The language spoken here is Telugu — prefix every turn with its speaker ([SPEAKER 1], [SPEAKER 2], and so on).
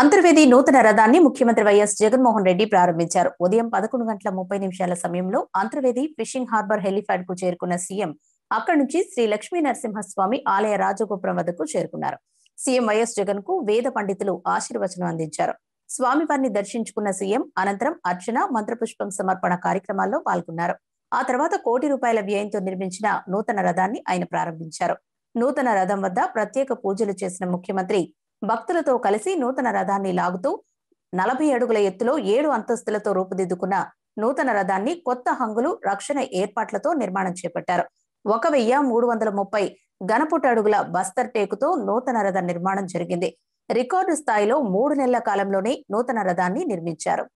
[SPEAKER 1] అంతర్వేది నూతన రథాన్ని ముఖ్యమంత్రి వైఎస్ జగన్మోహన్ రెడ్డి ప్రారంభించారు ఉదయం పదకొండు గంటల ముప్పై నిమిషాల సమయంలో అంతర్వేది ఫిషింగ్ హార్బర్ హెలిప్యాడ్ కు చేరుకున్న సీఎం అక్కడి నుంచి శ్రీ లక్ష్మీ నరసింహస్వామి ఆలయ రాజగోపురం వద్దకు చేరుకున్నారు సీఎం వైఎస్ జగన్ కు వేద పండితులు ఆశీర్వచనం అందించారు స్వామివారిని దర్శించుకున్న సీఎం అనంతరం అర్చన మంత్రపుష్పం సమర్పణ కార్యక్రమాల్లో పాల్గొన్నారు ఆ తర్వాత కోటి రూపాయల వ్యయంతో నిర్మించిన నూతన రథాన్ని ఆయన ప్రారంభించారు నూతన రథం వద్ద ప్రత్యేక పూజలు చేసిన ముఖ్యమంత్రి భక్తులతో కలిసి నూతన రథాన్ని లాగుతూ నలభై అడుగుల ఎత్తులో ఏడు అంతస్తులతో రూపుదిద్దుకున్న నూతన రథాన్ని కొత్త హంగులు రక్షణ ఏర్పాట్లతో నిర్మాణం చేపట్టారు ఒక వెయ్య మూడు వందల ముప్పై గణపుట అడుగుల బస్తర్ టేకుతో నూతన రథ నిర్మాణం జరిగింది రికార్డు స్థాయిలో మూడు నెలల కాలంలోనే నూతన రథాన్ని నిర్మించారు